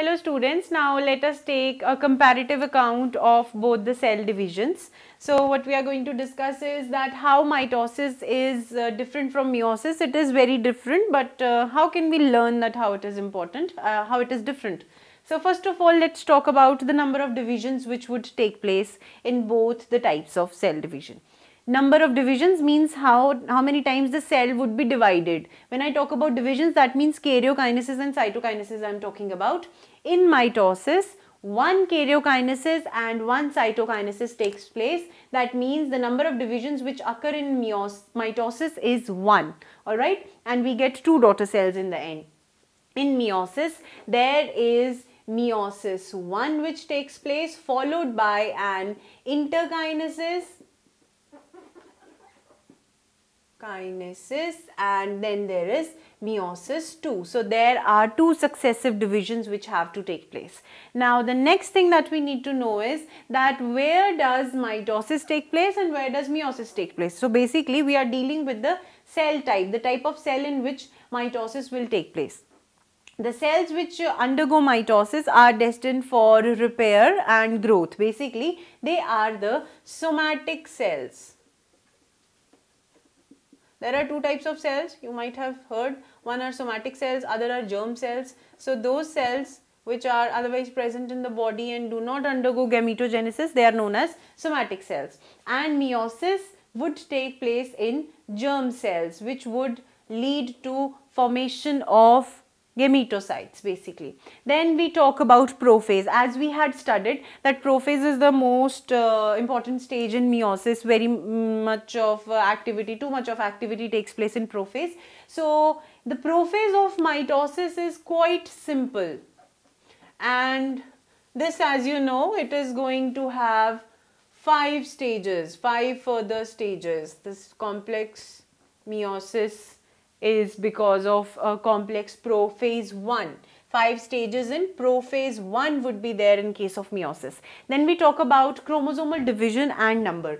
Hello students, now let us take a comparative account of both the cell divisions. So what we are going to discuss is that how mitosis is uh, different from meiosis. It is very different but uh, how can we learn that how it is important, uh, how it is different. So first of all let's talk about the number of divisions which would take place in both the types of cell division number of divisions means how, how many times the cell would be divided. When I talk about divisions, that means karyokinesis and cytokinesis I am talking about. In mitosis, one karyokinesis and one cytokinesis takes place. That means the number of divisions which occur in mitosis is 1, alright? And we get two daughter cells in the end. In meiosis, there is meiosis 1 which takes place followed by an interkinesis kinesis and then there is meiosis 2. So there are two successive divisions which have to take place. Now the next thing that we need to know is that where does mitosis take place and where does meiosis take place. So basically we are dealing with the cell type, the type of cell in which mitosis will take place. The cells which undergo mitosis are destined for repair and growth. Basically, they are the somatic cells. There are two types of cells you might have heard. One are somatic cells, other are germ cells. So those cells which are otherwise present in the body and do not undergo gametogenesis, they are known as somatic cells. And meiosis would take place in germ cells which would lead to formation of gametocytes basically. Then we talk about prophase as we had studied that prophase is the most uh, important stage in meiosis very much of uh, activity too much of activity takes place in prophase. So the prophase of mitosis is quite simple and this as you know it is going to have five stages five further stages this complex meiosis is because of a uh, complex prophase 1 five stages in prophase 1 would be there in case of meiosis. Then we talk about chromosomal division and number.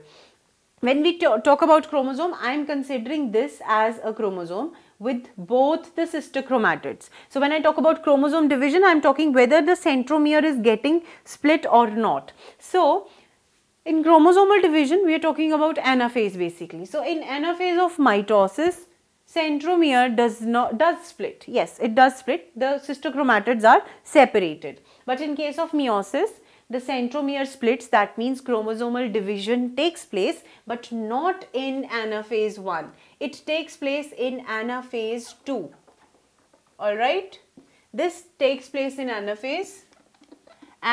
When we talk about chromosome, I am considering this as a chromosome with both the sister chromatids. So when I talk about chromosome division, I am talking whether the centromere is getting split or not. So in chromosomal division, we are talking about anaphase basically. So in anaphase of mitosis, centromere does not does split. Yes, it does split. The sister chromatids are separated. But in case of meiosis, the centromere splits that means chromosomal division takes place but not in anaphase 1 it takes place in anaphase 2 all right this takes place in anaphase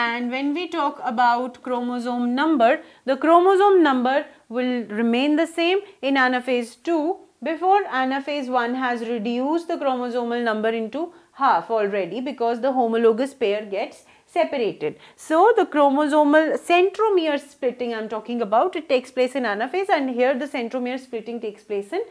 and when we talk about chromosome number the chromosome number will remain the same in anaphase 2 before anaphase 1 has reduced the chromosomal number into half already because the homologous pair gets separated. So the chromosomal centromere splitting I am talking about it takes place in anaphase and here the centromere splitting takes place in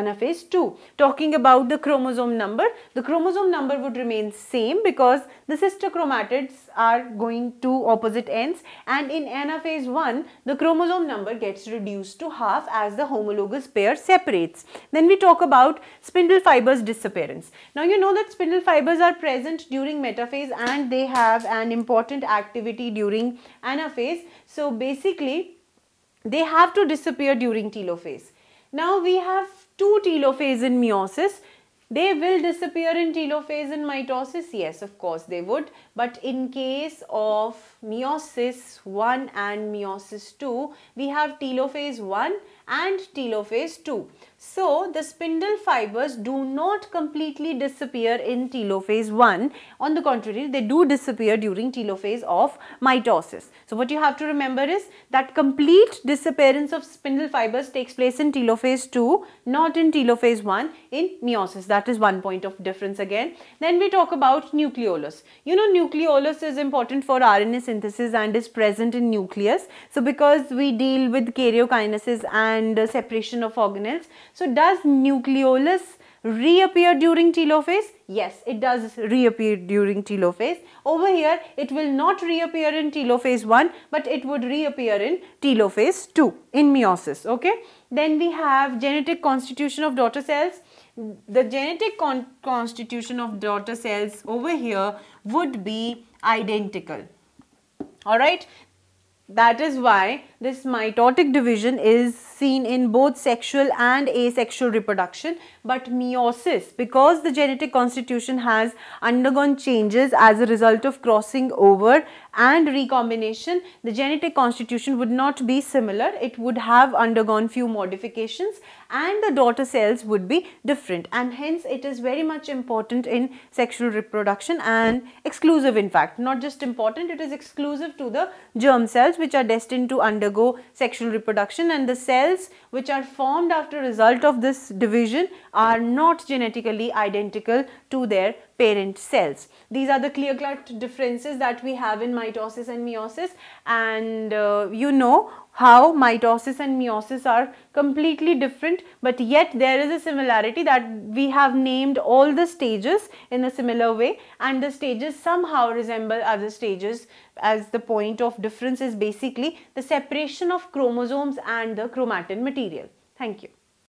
anaphase 2. Talking about the chromosome number, the chromosome number would remain same because the sister chromatids are going to opposite ends and in anaphase 1, the chromosome number gets reduced to half as the homologous pair separates. Then we talk about spindle fibers disappearance. Now you know that spindle fibers are present during metaphase and they have an important activity during anaphase. So basically, they have to disappear during telophase. Now we have two telophase in meiosis. They will disappear in telophase in mitosis? Yes, of course they would. But in case of meiosis 1 and meiosis 2, we have telophase 1 and telophase 2. So, the spindle fibers do not completely disappear in telophase 1. On the contrary, they do disappear during telophase of mitosis. So, what you have to remember is that complete disappearance of spindle fibers takes place in telophase 2, not in telophase 1, in meiosis. That is one point of difference again. Then we talk about nucleolus. You know, nucleolus is important for RNA synthesis photosynthesis and is present in nucleus. So because we deal with karyokinesis and uh, separation of organelles, so does nucleolus reappear during telophase? Yes, it does reappear during telophase. Over here, it will not reappear in telophase 1, but it would reappear in telophase 2 in meiosis, okay? Then we have genetic constitution of daughter cells. The genetic con constitution of daughter cells over here would be identical Alright, that is why this mitotic division is seen in both sexual and asexual reproduction but meiosis because the genetic constitution has undergone changes as a result of crossing over and recombination the genetic constitution would not be similar it would have undergone few modifications and the daughter cells would be different and hence it is very much important in sexual reproduction and exclusive in fact not just important it is exclusive to the germ cells which are destined to undergo sexual reproduction and the cells which are formed after result of this division are not genetically identical to their parent cells. These are the clear cut differences that we have in mitosis and meiosis and uh, you know how mitosis and meiosis are completely different but yet there is a similarity that we have named all the stages in a similar way and the stages somehow resemble other stages as the point of difference is basically the separation of chromosomes and the chromatin material. Thank you.